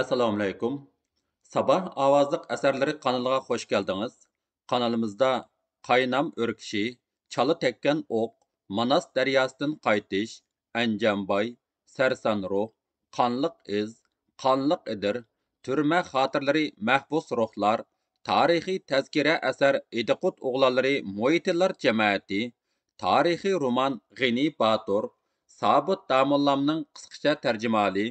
assalomu alaykum sabah ovozliq asarlari kanaliga xush keldingiz kanalimizda qaynam o'rkishi chala tekkan o'q manas daryosidan qaytish anjamboy sarson ruh qonliq iz qonliq idir turma xotirlari mahbus ruhlar tarixiy tazkira asar ediqut o'g'lonlari mo'ytillar jamoati tarixiy roman g'ini batur sobit damullamning qisqacha tarjimali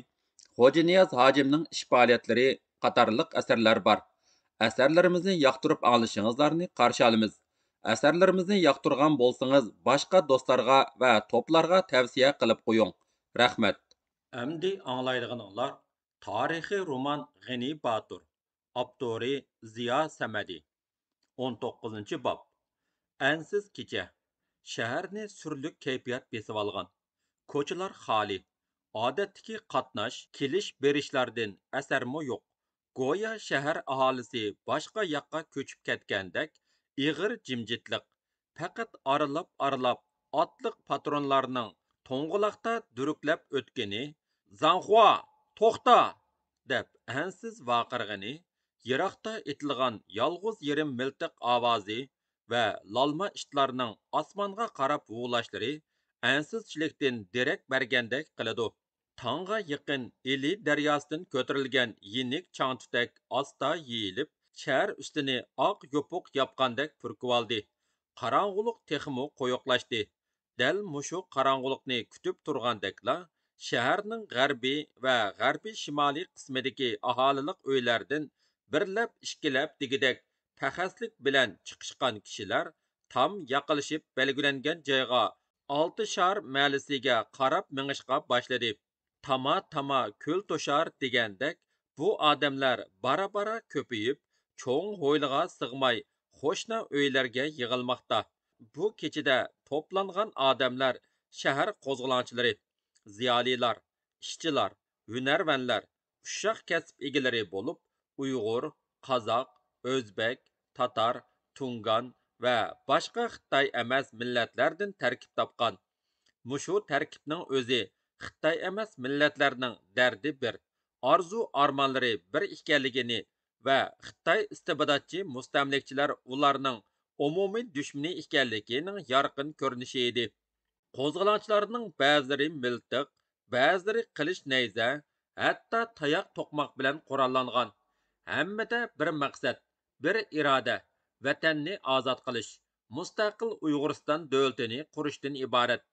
خوجىنىياز ھاجىمنىڭ ئىش پائالىيەتلىرى قاتارلىق ئەسەرلەر بار ئەسەرلىرىمىزنى ياقتۇرۇپ ئاڭلىشىڭىزلارنى قارشى ئالىمىز ئەسەرلىرىمىزنى ياقتۇرغان بولسىڭىز باشقا دوستلارغا ۋە توپلارغا تەۋسىيە قىلىپ قويۇڭ رەھمەت ئەمدى ئاڭلايدىغىنىڭلار تارىخىي رومان غېنى باتۇر ئاپتورى زىيا سەمەدى ئون توققۇزىنچى باب ئەنسىز كېچە شەھەرنى سۈرلۈك كەيپىيات بېسىۋالغان كوچىلار خالىي ئادەتتىكى قاتناش كېلىش بېرىشلاردىن ئەسەرمۇ يوق گويا شەھەر ئاھالىسى باشقا ياققا كۆچۈپ كەتكەندەك ئېغىر جىمجىتلىق پەقەت ئارىلاپ ئارىلاپ ئاتلىق پاترونلارنىڭ توڭغۇلاقتا دۈركلەپ ئۆتكىنى زاڭخۇا توختا دەپ ئەنسىز ۋارقىرىغىنى يىراقتا ئېتىلغان يالغۇز يېرىم مىلتىق ئاۋازى ۋە لالما ئىتلارنىڭ ئاسمانغا قاراپ ھۇۋلاشلىرى ئەنسىزچىلىكتىن دېرەك بەرگەندەك قىلىدۇ تاڭغا يېقىن ئىلى دەرياسىدىن كۆتۈرۈلگەن يېنىك چاڭتۈتەك ئاستا يېيىلىپ شەھەر ئۈستىنى ئاق يوپۇق ياپقاندەك پۈركىۋالدى قاراڭغۇلۇق تېخىمۇ قويۇقلاشتى دەل مۇشۇ قاراڭغۇلۇقنى كۈتۈپ تۇرغاندەكلا شەھەرنىڭ غەربىي ۋە غەربىي شىمالىي قىسمىدىكى ئاھالىلىق ئۆيلەردىن بىرلەپ ئىككىلەپ دېگۈدەك پەخەسلىك بىلەن چىقىشقان كىشىلەر تام ياقىلىشىپ بەلگىلەنگەن جايغا ئالتە شار مەلىسىگە قاراپ مېڭىشقا باشلىدى tama-tama ko'l to'shar degandek bu odamlar бара bora ko'payib cho'ng hovliga sig'may qo'shna uylarga yig'ilmoqda bu kechada to'plangan odamlar shahar qo'zg'olonchilari ziyolilar ishchilar hunarvanlar ushoq kasb egalari болып, uyg'ur қазақ, o'zbek tatar tungan ва boshqa xitoy emas millatlardan tarkib topgan Мушу tarkibning o'zi xitoy emas millatlarning dardi bir orzu armonlari bir ekanligini va xitoy istibodatchi mustamlikchilar ularning umumiy dushmani ekanligining yorqin ko'rinishi edi qo'zg'olonchilarning ba'zilari miltiq ba'zilari qilich nayza hatto tayoq to'qmoq bilan qurollangan hammada bir maqsad bir iroda vatanni ozod qilish mustaqil uyg'uriston davlatini qurishdan iborat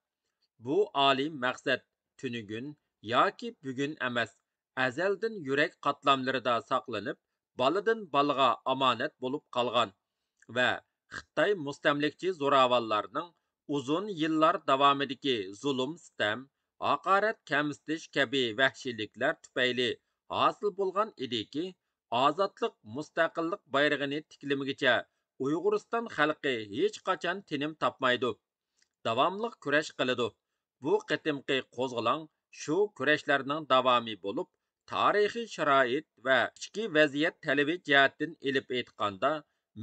bu oliy maqsad تۈنۈگۈن ياكى بۈگۈن ئەمەس ئەزەلدىن يۈرەك قاتلاملىرىدا ساقلىنىپ بالىدىن بالىغا ئامانەت بولۇپ قالغان ۋە خىتاي مۇستەملىكىچى زوراۋانلارنىڭ ئۇزۇن يىللار داۋامىدىكى زۇلۇم سىتەم ھاقارەت كەمسىتىش كەبى ۋەھشىيلىكلەر تۈپەيلى ھاسىل بولغان ئىدىكى ئازادلىق مۇستەقىللىق بايرىغىنى تىكلىمىگىچە ئۇيغۇرىستان خەلقى ھېچ قاچان تىنىم تاپمايدۇ داۋاملىق كۈرەش قىلىدۇ bu قېتىمقى قوزغىلاڭ shu kurashlarning davomi bo'lib tarixiy sharoit va ichki vaziyat تەلىپى جەھەتتىن ئېلىپ ئېيتقاندا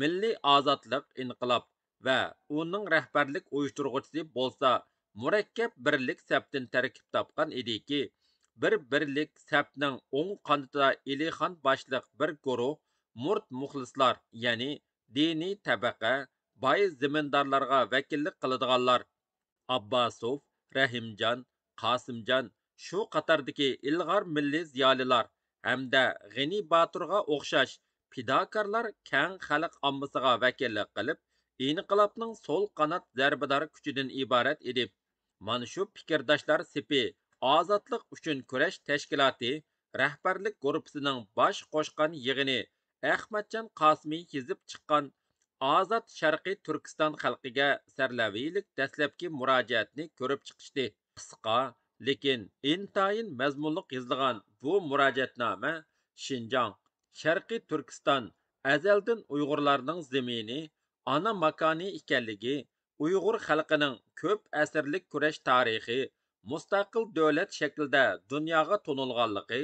مىللىي ئازادلىق ئىنقىلاب ۋە ئۇنىڭ رەھبەرلىك ئۇيۇشتۇرغۇچىسى bo'lsa murakkab birlik سەپتىن tarkib topgan ediki bir birlik سەپنىڭ o'ng qanotida ئېلىخان boshliq bir guruh murt muxlislar ya'ni دىنىي تەبەقە boy zimindorlarga vakillik qiladiganlar abbasov رەھىمجان قاسىمجان شۇ قاتاردىكى ئىلغار مىللىي زىيالىيلار ھەمدە غېنى باتۇرغا ئوخشاش پىداكارلار كەڭ خەلق ئاممىسىغا ۋەكىللىك قىلىپ ئىنقىلابنىڭ سول قانات زەربىدار كۈچىدىن ئىبارەت ئىدى مانا شۇ پىكىرداشلار سېپى ئازادلىق ئۈچۈن كۈرەش تەشكىلاتى رەھبەرلىك گۇرۇپپىسىنىڭ باش قوشقان يىغىنى ئەخمەتجان قاسىمى يېزىپ چىققان ئازاد شەرقىي تۈركىستان خەلقىگە سەرلەۋىلىك دەسلەپكى مۇراجىئەتنى كۆرۈپ چىقىشتى قىسقا لېكىن ئىنتايىن مەزمۇنلۇق يېزىلغان بۇ مۇراجىئەتنامە شىنجاڭ شەرقىي تۈركىستان ئەزەلدىن ئۇيغۇرلارنىڭ زېمىنى ئانا ماكانى ئىكەنلىكى ئۇيغۇر خەلقىنىڭ كۆپ ئەسىرلىك كۈرەش تارىخى مۇستەقىل دۆلەت شەكلىدە دۇنياغا تونۇلغانلىقى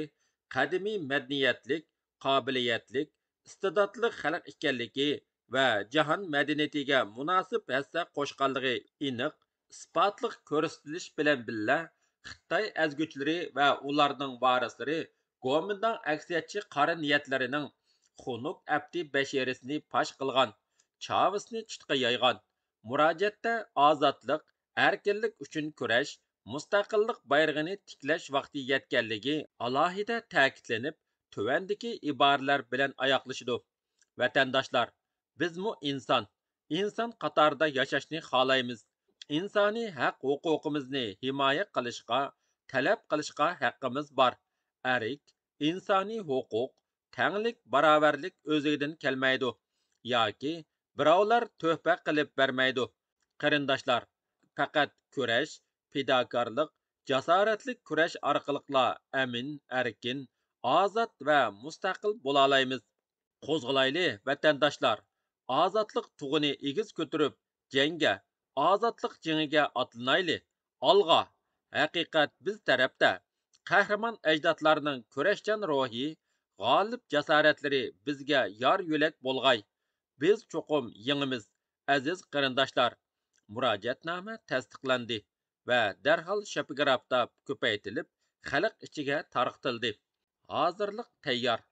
قەدىمىي مەدەنىيەتلىك قابىلىيەتلىك ئىستىداتلىق خەلق ئىكەنلىكى va jahon madaniyatiga munosib hassa qo'shganligi aniq isbotliq ko'rsatilish bilan birga xitoy azguchilari va ularning varislari gomindan aksiyatchi qora niyatlarining xunuk abdi bashirisini pash qilgan chavisni tutqa yoygan murojaatda ozodlik erkinlik uchun kurash mustaqillik bayrog'ini tiklash vaqti yetganligi alohida ta'kidlanib tuvandiki iboralar bilan oyoqlashidi vatandoshlar Biz mu Bizmi inson, inson qatorida yashashni xohlaymiz. Insoniy haq huquqimizni himoya qilishga, talab qilishga haqqimiz bor. Arik, insoniy huquq, tanglik, barobarlik o'zidan kelmaydi yoki birovlar to'hfa qilib bermaydi. Qarindoshlar, faqat kurash, fidokorlik, jasoratlik kurash arkalıkla emin erkin, azat ve müstakil bulalayımız, olamiz. Qo'zg'alayli vatandoshlar. ئازادلىق تۇغىنى ئېگىز كۆتۈرۈپ جەڭگە ئازادلىق جېڭىگە ئاتلىنايلى ئالغا ھەقىقەت بىز تەرەپتە قەھرىمان ئەجدادلارنىڭ كۈرەشچان روھى غالىب جاسارەتلىرى بىزگە يار يۆلەك بولغاي biz چوقۇم يېڭىمىز ئەزىز قېرىنداشلار مۇراجىئەتنامە تەستىقلاندى ۋە دەرھال شەپىگرافتا كۆپەيتىلىپ خەلق ئىچىگە تارقىتىلدى ھازىرلىق تەييار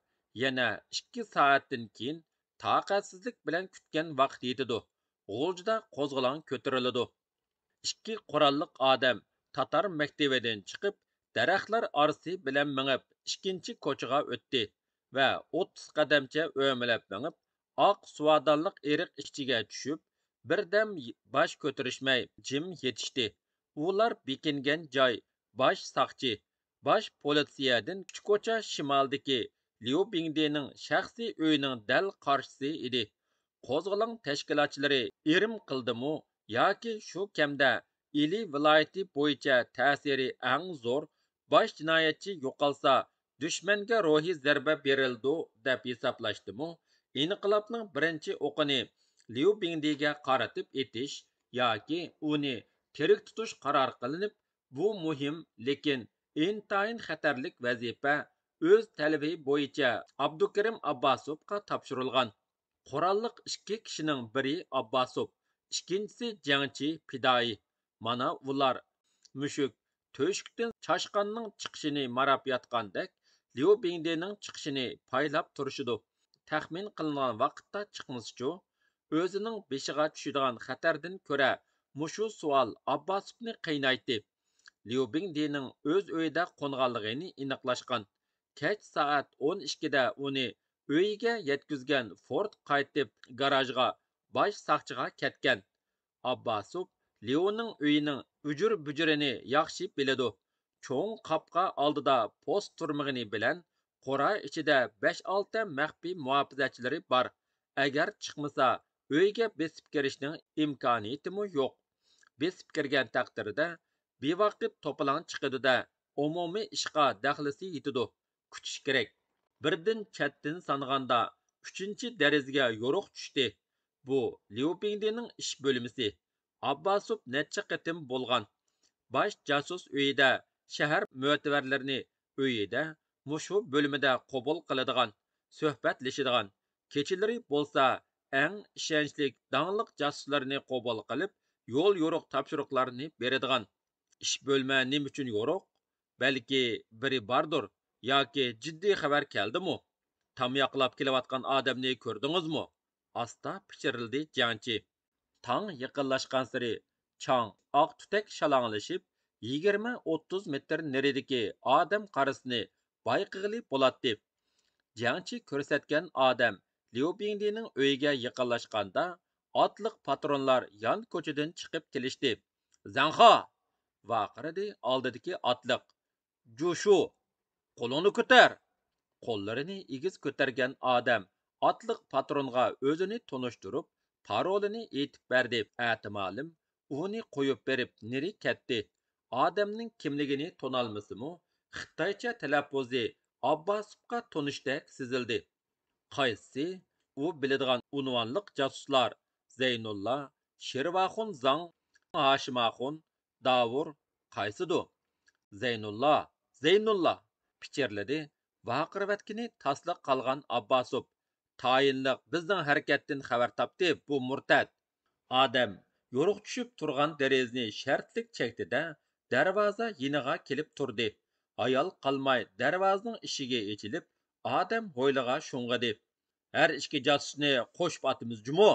يەنە ئىككى سائەتتىن كېيىن toqatsizlik bilan kutgan vaqt yetidi g'uljida qo'zg'olon ko'tariladi ikki qurolliq odam tatar maktabidan chiqib daraxtlar orasi bilan mingib ikkinchi ko'chaga o'tdi va o'ttiz qadamcha o'milab mingib oq suvodonliq eriq ichiga tushib birdam bosh ko'tarishmay jim yetishdi ular bekingan joy bosh soqchi bosh politsiyadan uch ko'cha shimoldagi ليۇ بىڭدېنىڭ شەخسىي ئۆيىنىڭ دەل قارشىسى ئىدى قوزغىلاڭ تەشكىلاتچىلىرى ئىرم قىلدىمۇ ياكى شۇ كەمدە ئىلى ۋىلايىتى بويىچە تەسىرى ئەڭ زور باش جىنايەتچى يوقالسا دۈشمەنگە روھىي زەربە بېرىلىدۇ دەپ ھېسابلاشتىمۇ ئىنقىلابنىڭ بىرىنچى ئوقىنى ليۇ بىڭدېگە قارىتىپ ئېتىش ياكى ئۇنى تىرىك تۇتۇش قارار قىلىنىپ بۇ مۇھىم لېكىن ئىنتايىن خەتەرلىك ۋەزىپە өз тәлібі бойынша Абдукерім Аббасовқа тапшырылған. қораллық ішке кішінің бірі Аббасов, ішкенсі жаңчи пидайы. Мана олар мүшік төшіктен чашқанның чықшыны марап ятқандық Лео Бенденің чықшыны пайлап тұршыды. Тәхмен қылынған вақытта чықмыз жо, өзінің бешіға түшідіған қатардың көрі мұшу суал Аббасовны қайнайты. Лео өз өйді қонғалығыны иніқлашқан. kech soat o'n ikkida uni ئۆيىگە يەتكۈزگەن فورد قايتىپ گاراژغا باش ساقچىغا كەتكەن ئابباسوف لياۋنىڭ ئۆيىنىڭ ئۇجۇر بۇجۇرىنى ياخشى بىلىدۇ چوڭ قاپقا ئالدىدا پوست تۇرمىغىنى بىلەن قورا ئىچىدە 5-6 مەخپىي مۇھاپىزەتچىلىرى بار ئەگەر چىقمىسا ئۆيگە بېسىپ كىرىشنىڭ ئىمكانىيىتىمۇ يوق بېسىپ كىرگەن تەقدىرىدە بىۋاقىت توپىلاڭ چىقىدۇ دە ئومۇمىي ئىشقا دەخلىسى күтіш керек. بىردىن چەتتىن سانىغاندا ئۈچىنچى дәрізге يورۇق چۈشتى. bu ليۇبىڭدىنىڭ ئىش бөлімісі. ئابباسوف نەچچە قېتىم بولغان. باش жасус ئۆيىدە، شەھەر مۆتىۋەرلىرىنى ئۆيىدە، مۇشۇ بۆلمىدە قوبۇل قىلىدىغان، سۆھبەتلىشىدىغان. كېچىلىرى بولسا ئەڭ ئىشەنچلىك داڭلىق جاسۇسلارنى قوبۇل قىلىپ، يول يورۇق تاپشۇرۇقلارنى بېرىدىغان. ئىش بۆلمە نېمە ئۈچۈن يورۇق؟ بەلكى بىرى yoki jiddiy xabar keldimi tamyoqlab kelayotgan odamni ko'rdingizmi asta pichirildi jangchi tong sari chong oq tutak shalanglashib yigirma o'ttiz metr neridagi odam qarisini bayqig'ili bo'ladi jangchi ko'rsatgan odam liubingdining uyiga yaqinlashganda otliq patronlar yon ko'chadan chiqib kelishdi zanho vaqiridi oldidagi otliq jushu Қолыңны көтер. Қолларыны игіз көтерген адам атлық патронға өзіні тоныштырып, паролыны етіп берді. Әтімалым, оны қойып беріп, нері кәтті? Адамның кемлігіні тоналмысы тоналмысымы, Қытайча тәләппозды аббасыпқа тоныштек сізілді. Қайсы, о biladigan ұнуанлық josuslar zaynulla Шервахун Зан, hashimaxun Давур, qaysidu Зейнолла, Зейнолла. پىچىرلىدى ۋارقىرىۋەتكىنى تاسلاق قالغان ئابباسوپ تايىنلىق بىزنىڭ ھەرىكەتتىن خەۋەر تاپتى بۇ مۇرتەت ئادەم يورۇق چۈشۈپ تۇرغان دېرىزىنى شەرتلىك چەكتى دە دەرۋازا يېنىغا كېلىپ تۇردى ھايال قالماي دەرۋازىنىڭ ئىشىگە ئېچىلىپ ئادەم ھويلىغا شۇڭغۇدى ھەر ئىككى جاسۇسنى قوشۇپ ئاتىمىز جۇمۇ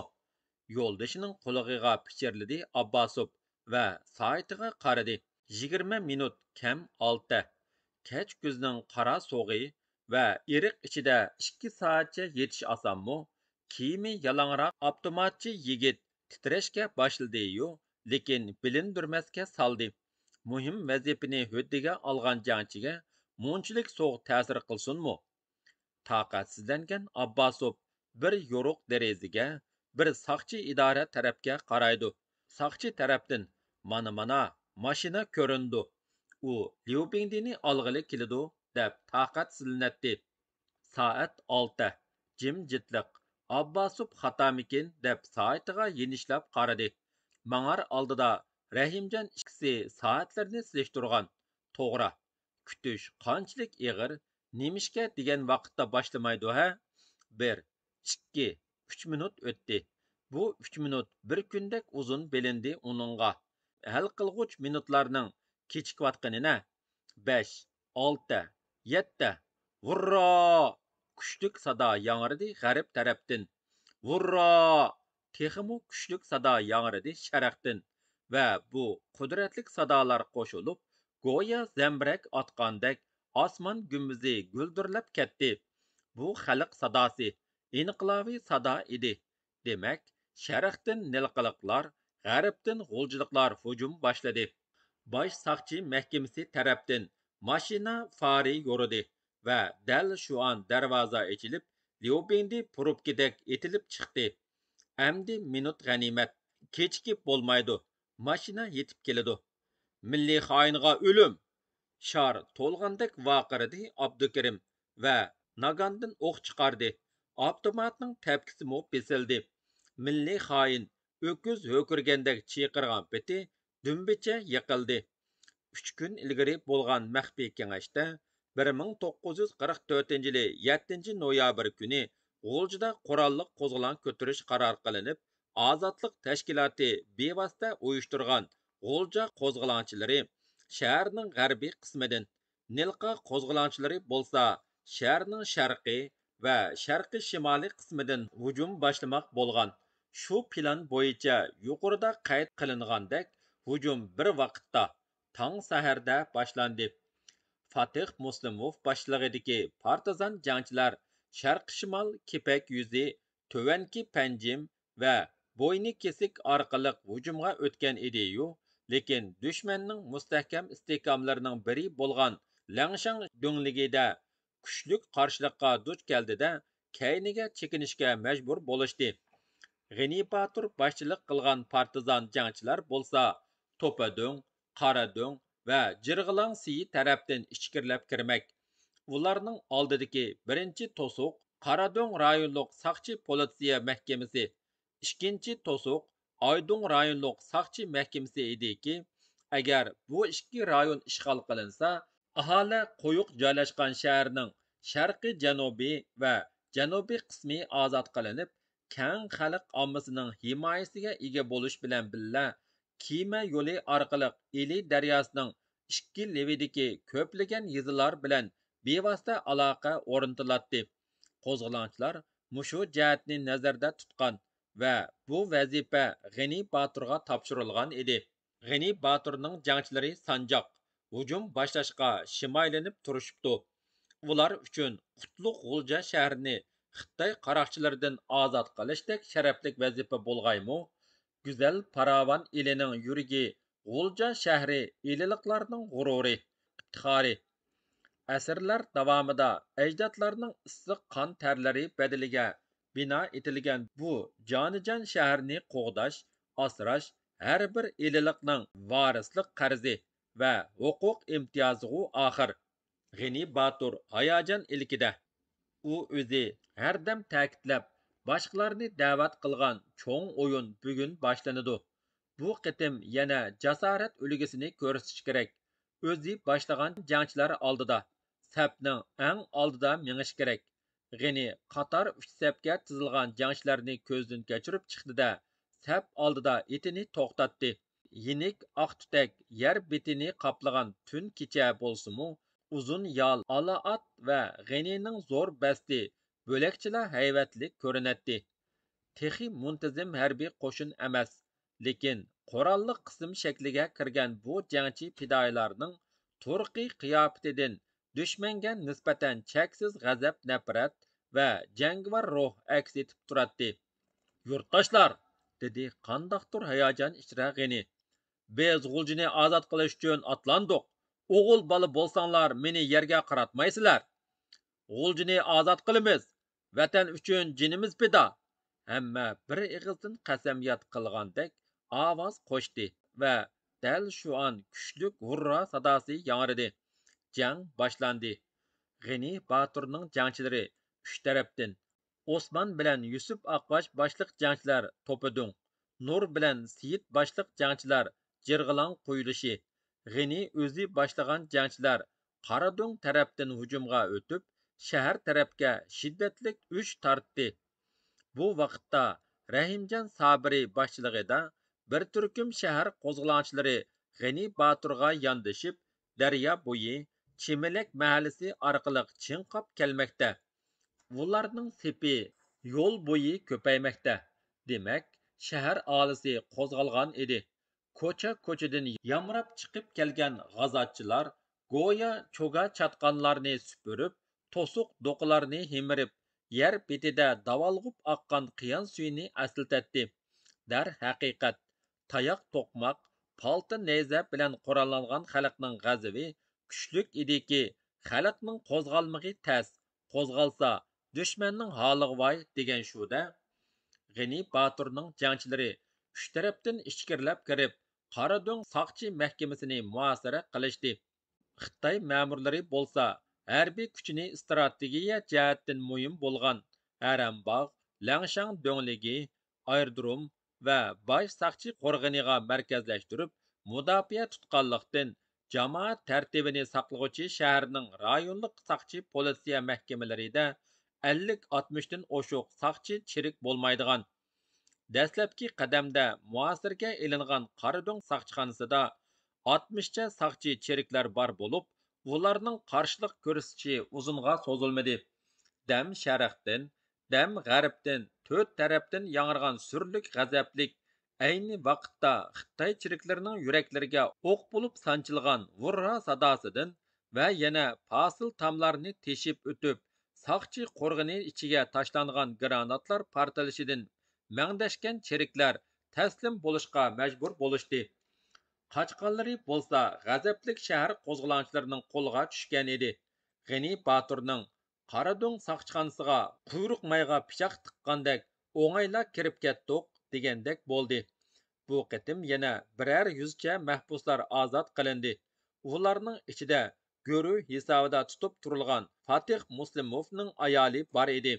يولدىشىنىڭ قۇلىقىغا پىچىرلىدى ئابباسوپ ۋە سائىتىغا قارىدى يىگىرمە مىنۇت كەم ئالتە كەچ كۈزنىڭ قارا سوغۇقى ۋە ئېرىق ئىچىدە ئىككى سائەتچە يېتىش ئاسانمۇ كىيىمى يالاڭراق ئاپتوماتچى يىگىت تىترەشكە باشلىدى يۇ لېكىن بىلىندۈرمەسكە سالدى مۇھىم ۋەزىپىنى ھۆددىگە ئالغان جەڭچىگە مۇنچىلىك سوغۇق تەسىر قىلسۇنمۇ تاقەتسىزلەنگەن ئابباسوف بىر يورۇق دېرىزىگە بىر ساقچى ئىدارە تەرەپكە قارايدۇ ساقچى تەرەپتىن مانا مانا ماشىنا كۆرۈنىدۇ ئۇ ليۇبىڭدىنى ئالغىلى كېلىدۇ دەپ تاقەتسىزلىنەتتى سائەت ئالتە جىمجىتلىق ئابباسوپ خاتامىكىن دەپ سائىتىغا يېنىشلاپ قارىدى ماڭار ئالدىدا رەھىمجان ئىككىسى سائەتلەرنى سېلىشتۇرغان توغرا كۈتۈش قانچىلىك ئېغىر نېمىشقا دېگەن ۋاقىتتا باشلىمايدۇ ھە بىر ئىككى ئۈچ مىنۇت ئۆتتى بۇ ئۈچ مىنۇت بىر كۈندەك ئۇزۇن بىلىندى ئۇنىڭغا ھەل قىلغۇچ مىنۇتلارنىڭ kechikayotganini besh olti yetti vurra, kuchlik sada yangridi garip tarafdan vurra, texmu kuchlik sada yangridi sharaqdan ve bu qudratlik sadolar qo'shilib go'yo zambirak otgandek osmon gumbuzi guldirlab ketti. bu xalq sadosi inqilobiy sada idi. Demek sharaqdan nilqiliqlar g'arbdan g'o'ljiliklar hujum başladı. باش saqchi mahkamasi tarafdan mashina fari yoridi va dal shu on darvoza ochilib lyobindi probkadek etilib chiqdi amdi minut g'animat kechikib bo'lmaydi mashina yetib keladi milliy xoinga o'lim shar to'lg'andek vaqirdi abdukarim va nagandan o'q chiqardi avtomatning tepkisimi besildi milliy xoin o'kuz ho'kirgandek chiyqirgan peti دۈمبىچە yiqildi ئۈچ kun ilgari bo'lgan مەخپىي kengashda بىر مىڭ توققۇز يۈز قىرىق تۆتىنچى يىلى يەتتىنچى نويابىر كۈنى غۇلجىدا قوراللىق قوزغىلاڭ كۆتۈرۈش قارار قىلىنىپ ئازادلىق تەشكىلاتى بىۋاسىتە ئۇيۇشتۇرغان غۇلجا قوزغىلاڭچىلىرى شەھەرنىڭ غەربىي قىسمىدىن نىلقا قوزغىلاڭچىلىرى بولسا شەھەرنىڭ شەرقىي ۋە شەرقىي شىمالىي قىسمىدىن ھۇجۇم باشلىماق بولغان شۇ پىلان بويىچە يۇقىرىدا قەيت قىلىنغاندەك Hujum bir vaqtda tong saharda boshlandi. Fatih Muslimov boshlig'idagi partizan jangchilar sharq shimol kepak yuzi, tovanki panjim va bo'yni kesik orqali hujumga o'tgan edi-yu, lekin dushmanning mustahkam istehkomlarining biri bo'lgan Langshang do'ngligida kuchli qarshilikqa duch keldida kayniga chekinishga majbur bo'lishdi. G'inipatur boshchilik qilgan partizan jangchilar bo'lsa, توپادۆڭ قارادۆڭ ва جىرغىلاڭ سىيى тараптан ئىچكىرىلەپ كىرمەك ئۇلارنىڭ ئالدىدىكى بىرىنچى توسۇق قارادۆڭ رايونلۇق ساقچى полиция مەھكىمىسى ئىككىنچى توسۇق ئايدۇڭ رايونلۇق ساقچى مەھكىمىسى ئىدىكى ئەگەر bu ئىككى rayon ئىشغال قىلىنسا ئاھالە قويۇق جايلاشقان شەھەرنىڭ شەرقىي جەنۇبى ۋە جەنۇبىي قىسمى ئازاد قىلىنىپ كەڭ خەلق ئاممىسىنىڭ ھىمايىسىگە ئىگە بولۇش بىلەن بىللە كېمە yo'li orqali ili daryosining ikki levidiki كۆپلىگەن yizilar bilan bevosita aloqa ئورنىتىلاتتى قوزغىلاڭچىلار مۇشۇ جەھەتنى نەزەردە تۇتقان ۋە بۇ ۋەزىپە غېنى باتۇرغا تاپشۇرۇلغان ئىدى غېنى باتۇرنىڭ جەڭچىلىرى سانجاق ھۇجۇم باشلاشقا شىمايلىنىپ تۇرۇشۇپتۇ ئۇلار ئۈچۈن قۇتلۇق غۇلجا shahrini xitoy قاراقچىلىرىدىن ئازاد qilishdek شەرەپلىك vazifa بولغايمۇ گۈزەل پاراۋان yurigi يۈرىكى shahri شەھىرى g'ururi غۇرۇرى asrlar davomida ajdodlarning issiq qon tarlari تەرلىرى bino etilgan bu بۇ جانىجان شەھەرنى asrash har bir بىر ئىللىقنىڭ ۋارىسلىق va huquq ھوقۇق oxir ئاخىر غېنى باتۇر ilkida u o'zi har ھەردەم ta'kidlab باشقىلارنى دەۋەت قىلغان چوڭ ئويۇن بۈگۈن باشلىنىدۇ بۇ قېتىم يەنە جاسارەت ئۈلگىسىنى كۆرسىتىش كېرەك ئۆزى باشلىغان جەڭچىلەر ئالدىدا سەپنىڭ ئەڭ ئالدىدا مېڭىش كېرەك غېنى قاتار ئۈچ سەپكە تىزىلغان جەڭچىلەرنى كۆزدىن كەچۈرۈپ chiqdida سەپ ئالدىدا ئېتىنى توختاتتى يېنىك ئاق تۈتەك يەر بېتىنى قاپلىغان تۈن كېچە بولسىمۇ ئۇزۇن يال ئالا ئات ۋە غېنىنىڭ زور بەستى بۆلەكچىلەر ھەيۋەتلىك كۆرۈنەتتى تېخى مۇنتىزىم ھەربىي قوشۇن ئەمەس لېكىن قوراللىق قىسىم شەكلىگە كىرگەن بۇ جەڭچى پىدائىيلارنىڭ تۇرقى قىياپىتىدىن دۈشمەنگە نىسبەتەن چەكسىز غەزەپ نەپرەت ۋە جەڭگىۋار روھ ئەكس ئېتىپ تۇراتتى يۇرتداشلار دېدى قانداقتۇر ھاياجان ئىچرە غېنى بىز غۇلجىنى ئازاد قىلىش ئۈچۈن ئاتلاندۇق ئوغۇل بالا بولساڭلار مېنى يەرگە قاراتمايسىلەر g'uljini ozod qilamiz vatan uchun jinimiz pido hamma bir ig'izdan qasamyod qilgandek ovoz qo'shdi va dal shu on kuchlik hurra sadosi yangridi jang boshlandi g'ini boturning jangchilari uch tarafdan osmon bilan yusuf aqbosh boshliq jangchilar to'pidung nur bilan siyid boshliq jangchilar jirg'ilang qo'yilishi g'ini o'zi boshlagan jangchilar qoradung tarafdan hujumga o'tib shahar tarafga shiddatlik o'ch tortdi bu vaqtda rahimjon sobiriy boshchiligida bir turkum shahar qo'zg'olonchilari g'ani baturga yondashib daryo bo'yi chimilak mahallasi orqali chinqob kelmoqda ularning sepi yo'l bo'yi ko'paymoqda demak shahar olisi qo'zg'algan edi ko'cha ko'chadan yamrab chiqib kelgan g'azotchilar go'yo cho'ga chatqanlarni supurib to'siq do'qilarni hemirib yer betida davolg'ib oqqan qiyon suyini aslitatdi darhaqiqat tayoq to'qmoq palta nayza bilan qurollangan xalqning g'azivi kuchlik ediki xalqning qo'zg'almig'i tas qo'zg'alsa dushmanning holig'i voy degan shuda g'ini boturning jangchilari uch tarafdan ichkirilab kirib qoradung soqchi mahkamasini muhosara qilishdi xitoy ma'murlari bo'lsa ھەربىي كۈچىنى ئىستراتېگىيە جەھەتتىن مۇھىم بولغان ھەرەمباغ لەڭشاڭ دۆڭلىگى ئايرودۇرۇم ۋە باش ساقچى قورغىنىغا مەركەزلەشتۈرۈپ مۇداپىئە تۇتقانلىقتىن جامائەت تەرتىپىنى ساقلىغۇچى شەھەرنىڭ رايونلۇق ساقچى پولىتسىيە مەھكىمىلىرىدە ئەللىك ئاتمىشتىن ئوشۇق ساقچى چېرىك بولمايدىغان دەسلەپكى قەدەمدە مۇھاسىرىگە ئېلىنغان قارادۆڭ ساقچىخانىسىدا ئاتمىشچە ساقچى چېرىكلەر بار بولۇپ ularning qarshilik ko'rsatishi uzunga cho'zilmadi dam sharaqdan dam g'arbdan to'rt tarafdan yang'irgan surlik g'azablik ayni vaqtda xitoy chiriklarining yuraklariga o'q bo'lib sanchilgan vurra sadosidan va yana fasil tamlarni teshib o'tib soqchi qo'rg'ini ichiga tashlangan granatlar portlashidan mangdashgan cheriklar taslim bo'lishga majbur bo'lishdi قاچقانلىرى بولسا غەزەپلىك شەھەر قوزغىلاڭچىلىرىنىڭ قولىغا چۈشكەن ئىدى غېنى باتۇرنىڭ قارادۆڭ ساقچىخانىسىغا قۇيرۇق مايغا پىچاق تىققاندەك ئوڭايلا كىرىپ كەتتۇق دېگەندەك بولدى بۇ قېتىم يەنە بىرەر يۈزچە مەھبۇسلار ئازاد قىلىندى ئۇلارنىڭ ئىچىدە گۆرۈ ھېسابىدا تۇتۇپ تۇرۇلغان فاتىخ مۇسلىموۋنىڭ ئايالى بار ئىدى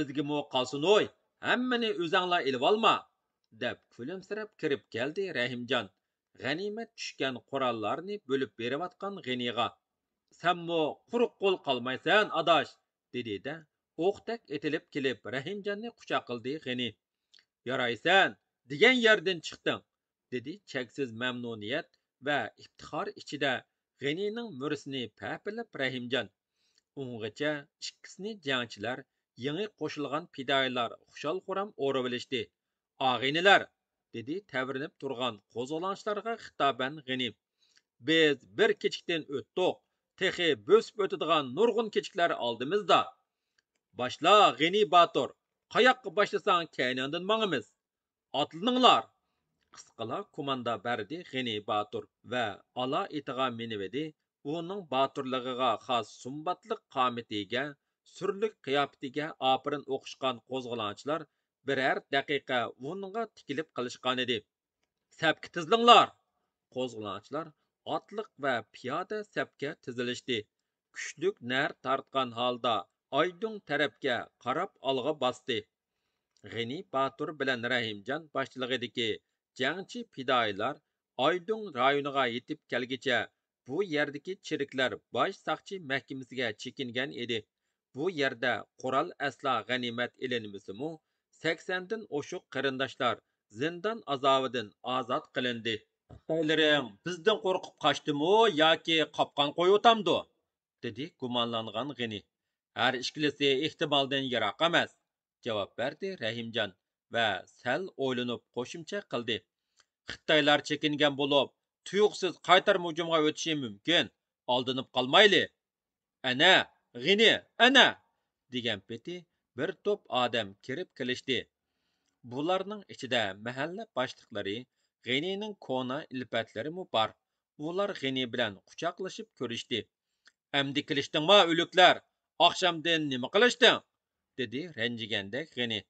بىزگىمۇ قالسۇنۇي ھەممىنى ئۆزۈڭلار ئېلىۋالما دەپ күлімсіріп كىرىپ كەلدى rahimjon g'animat tushgan qurollarni bo'lib berayotgan g'iniyga sanmu quruq qo'l qolmaysan adosh dedida o'qdak etilib kelib rahimjonni quchoq qildi g'ini yaraysan degan yerdan chiqding dedi cheksiz mamnuniyat va iftixor ichida g'anining murisini papilib rahimjon ungacha ikkisini jangchilar yangi qo'shilgan pidoylar xushol xuram o'rib olishdi og'inilar dedi tavrinib turğan qo'zg'olonchilarga xitoban g'ini biz bir kechikdan o'tdiq texi bo'sib o'tadigan nurg'un kechiklar oldimizda Başla g'ini botur qayoqqa boshlasang kaynondan mongimiz otlaninglar qisqala kumanda berdi g'ini botur va ala itiga minividi uning botirlig'iga xos sumbatliq qomitiga surlik qiyofatiga opirin o'qishgan qo'zg'olonchilar dakika dəqiqə tikilip tikilib edip. Sepki tizlinglar! Qo'zg'lanchilar otliq va piyoda sepke tizilishdi. Küçlük nər tartkan halda Aydın terepke qarab alğa bastı. G'ini Batur bilan Rahimjon ki, jangchi fidoilar Aydın rayoniga yetib kelgicha bu yerdagi chiriklar bosh saqchi mehkimizge chekingan edi. Bu yerda qurol asla g'animat mu, سەكسەندىن ئوشۇق قېرىنداشلار زىندان ئازابىدىن ئازاد قىلىندى خىتايلىرىڭ بىزدىن قورقۇپ قاچتىمۇ ياكى قاپقان قويۇۋاتامدۇ دېدى گۇمانلانغان غېنى ھەر ئىككىلىسى ئېھتىمالدىن يىراق ئەمەس جاۋاب بەردى رەھىمجان ۋە sel ئويلىنىپ قوشۇمچە قىلدى خىتايلار چېكىنگەن بولۇپ تۇيۇقسىز قايتارما ھۇجۇمغا ئۆتۈشى مۇمكىن ئالدىنىپ قالمايلى Ana, gini, ana. دېگەن پېتى bir to'p odam kirib kelishdi bularning ichida mahalla boshliqlari غېنىنىڭ kona ئىلپەتلىرىمۇ bor ئۇلار غېنى bilan quchoqlashib ko'rishdi ئەمدى كېلىشتىڭما ئۆلۈكلەر ئاخشامدىن nima qilishding dedi ranjiganda غېنى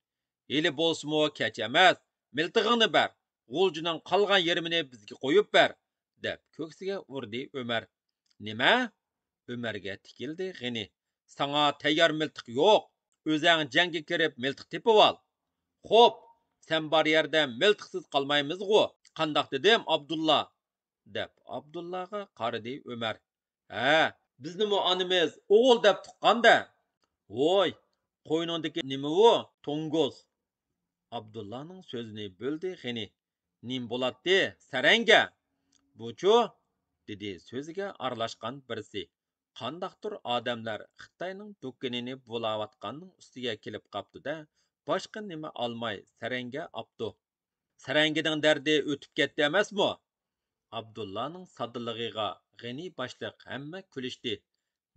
ھېلى بولسىمۇ كەچ ئەمەس مىلتىغىڭنى بەر غۇلجىنىڭ قالغان يېرىمىنى بىزگە قويۇپ بەر دەپ كۆكسىگە ئۇردى ئۆمەر نېمە ئۆمەرگە تىكىلدى غېنى ساڭا تەييار مىلتىق يوق өзің жәңге керіп мелтіқ тепіп ал хоп сән бар ерде мелтықсыз қалмаймыз ғу қандақ дедем абдулла деп абдуллаға қары дей өмәр ә біздің мұ анымез оғыл деп тұққан да ой қойныңдікі немі о тоңгоз абдулланың сөзіне бөлді ғени нем болады де сәрәңге Бұчу, деде сөзіге араласқан бірісі قانداقتۇر ئادەملەر خىتاينىڭ دۇكىنىنى بۇلاۋاتقاننىڭ ئۈستىگە كېلىپ قاپتۇ-دە باشقا نېمە ئالماي سەرەڭگە ئاپتۇ سەرەڭگىنىڭ دەردى ئۆتۈپ كەتتى ئەمەسمۇ ئابدۇللانىڭ ساددىلىغىغا غېنى باشلىق ھەممە كۈلۈشتى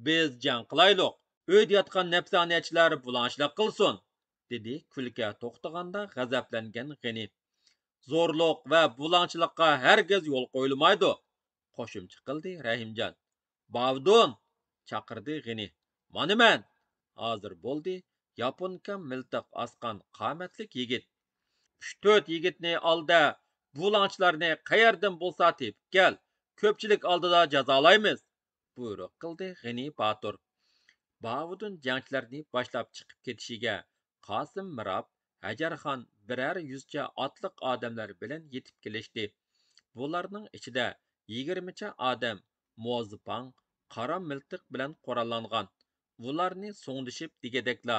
بىز جەڭ قىلايلۇق ئۆيدە ياتقان نەپسانىيەتچىلەر بۇلاڭچىلىق قىلسۇن dedi كۈلكە توختىغاندا غەزەپلەنگەن غېنى زورلۇق ۋە بۇلاڭچىلىققا ھەرگىز يول قويۇلمايدۇ قوشۇمچە قىلدى رەھىمجان باۋۇدۇن chaqirdi g'ini mana man hozir bo'ldi yaponka miltiq osqan qomatlik yigit uch to'rt yigitni olda bulanchlarni qayerdan bo'lsa tepib kel ko'pchilik oldida jazolaymiz buyruq qildi g'ini botur bovudin jangchilarni boshlab chiqib ketishiga qosim mirob hajarxon biror yuzcha otliq odamlar bilan yetib kelishdi bularning ichida yigirmacha odam mo'zipang قارا مىلتىق بىلەن قوراللانغان، ئۇلارنى سوڭدىشىپ دېگەدەكلا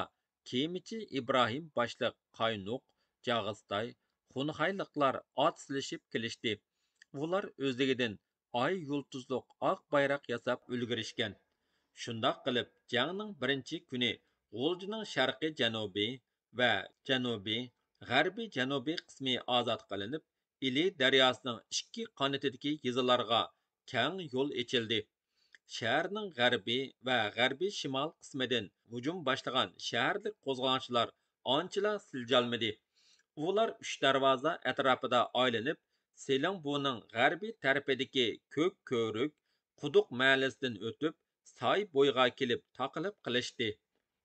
كېمىچى ئىبراھىم باشلىق قاينۇق، جاغىستاي، خۇنخايلىقلار ئات سىلىشىپ كېلىشتى، ئۇلار ئۆزلىگىدىن ئاي يۇلتۇزلۇق ئاق بايراق ياساپ ئۈلگۈرۈشكەن، شۇنداق قىلىپ جەڭنىڭ بىرىنچى كۈنى غۇلجىنىڭ شەرقىي جەنۇبىي ۋە جەنۇبىي، غەربىي جەنۇبىي قىسمى ئازاد قىلىنىپ، ili daryosining ikki قانىتىدىكى يېزىلارغا كەڭ yo'l ئېچىلدى. شەھەرنىڭ غەربىي ۋە غەربىي شىمال قىسمىدىن ھۇجۇم باشلىغان شەھەرلىك قوزغىلاڭچىلار ئانچىلا سىلجالمىدى ئۇلار ئۈچ دەرۋازا ئەتراپىدا ئايلىنىپ سېلىڭبۇنىڭ غەربىي تەرىپىدىكى كۆك كۆۋرۈك قۇدۇق مەھەللىسىدىن ئۆتۈپ ساي بويىغا كېلىپ تاقىلىپ قىلىشتى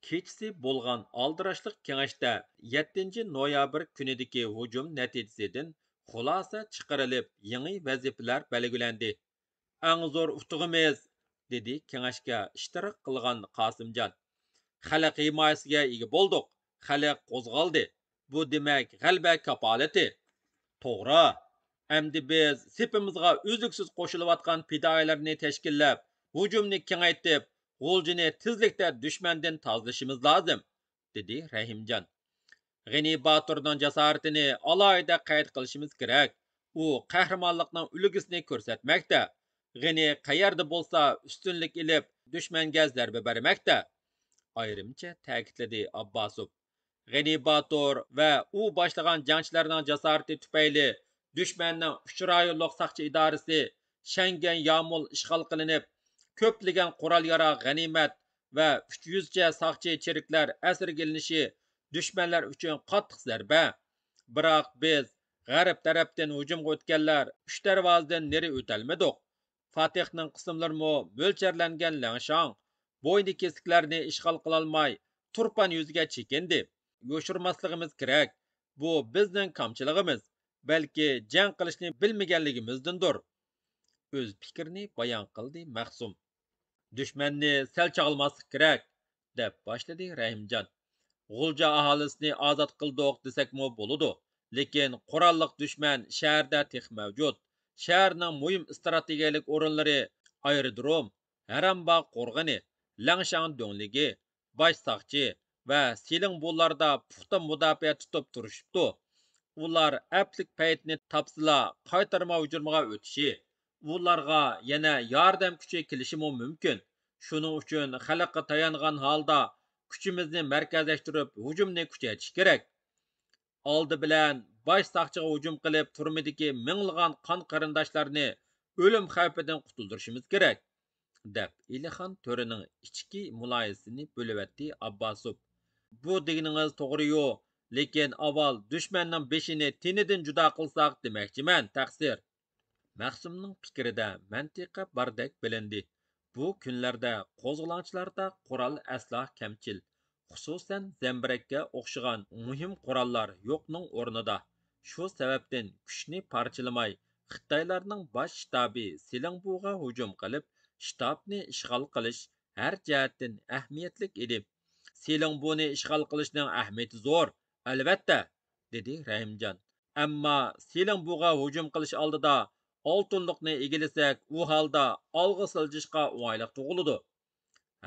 كېچىسى بولغان ئالدىراشلىق كېڭەشتە يەتتىنچى نويابىر كۈنىدىكى ھۇجۇم نەتىجىسىدىن خۇلاسە چىقىرىلىپ يېڭى ۋەزىپىلەر بەلگىلەندى ئەڭ زور ئۇتۇغىمىز dedi kengashga ishtirok qilgan qosimjon xalq himoyasiga ega bo'ldik xalq qo'zg'aldi bu demak g'alaba kapolati to'g'ri endi biz sepimizga uzluksiz qo'shilayotgan pidoyalarni tashkillab hujumni kengaytirib g'uljini tezlikda dushmandan tozalashimiz lozim dedi rahimjon g'ini boturning jasoratini alohida qayd qilishimiz kerak u qahramonlikning ulug'isini ko'rsatmoqda g'ini qayerda bo'lsa ustunlik ilib dushmanga zarba bermoqda ayrimcha ta'kidladi abbosov g'ini botur va u boshlagan jangchilarning jasorati tufayli dushmanning uchroyiliq saqchi idorasi shangan yomul ishg'ol qilinib ko'plagan qurol yarog' g'animat va uch yuzcha saqchi cheriklar asir ilinishi dushmanlar uchun qattiq zarba biroq biz g'arb tarafdan hujumga o'tganlar uch darvozadan neri o'tolmadik Fatihning qismlarimi mo'lcharlangan Langshang bo'yni kesiklarni ishg'ol qilolmay turpan yuziga chekindi. Yoshirmasligimiz kerak. Bu bizning kamchiligimiz, balki jang qilishni bilmaganligimizdandir. O'z fikrini bayon qildi Mahsum. Dushmanni sal chag'ilmaslik kerak, deb boshladi Rahimjon. G'ulja aholisini ozod qildik desakmi bo'ladi, lekin qurolliq dushman shaharda tex mavjud. shaharning muhim strategiyalik o'rinlari aerodrom haramba qo'rg'ini langshan do'ngligi bosh soqchi va selingbullarda puxta mudofaa tutib turishibdi ular aplik paytni topsila qaytarma hujumga o'tishi ularga yana yordam kuchi kelishi mumkin shuning uchun xalqqa tayangan holda kuchimizni markazlashtirib hujumni kuchaytirish kerak oldi bilan bosh soqchiga hujum qilib turmadiki minglаған qon qarindoshlarni o'lim xavfidan qutuldirishimiz kerak deb ilixon to'rining ichki muloyizasini bo'lyapti abbosov bu deganingiz to'g'ri yo'q lekin avval dushmanning beshini tenidan judo qilsaq demoqchiman taqsir mahsumning fikrida mantiqa bardek bilindi bu kunlarda qo'zg'olonchilarda qurol asloh kamchil xususan zambirakka o'xshagan muhim qurollar yo'qning o'rnida shu sababdan kuchni parchalamay xitoylarning bosh shtabi سېلىڭبۇغا hujum qilib shtabni ishg'ol qilish har jihatdan ahamiyatli edi سېلىڭبۇنى ishg'ol qilishning ahamiyati zo'r albatta dedi رەھىمجان ammo سېلىڭبۇغا hujum qilish oldida ئالتۇنلۇقنى ئىگىلىسەك u holda ئالغا سىلجىشقا ئوڭايلىق tug'iladi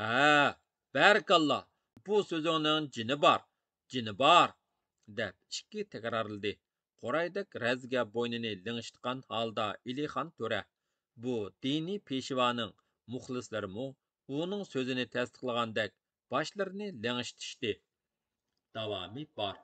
ha barakalloh bu سۆزۈڭنىڭ jini bor jini bor deb ikki تەكرارلىدى قورايدەك razga bo'ynini لىڭشىتقان holda ئېلىخان تۆرە، bu دىنىي پېشۋانىڭ مۇخلىسلىرىمۇ uning so'zini تەستىقلىغاندەك boshlarini لىڭشىتىشتى. davomi bor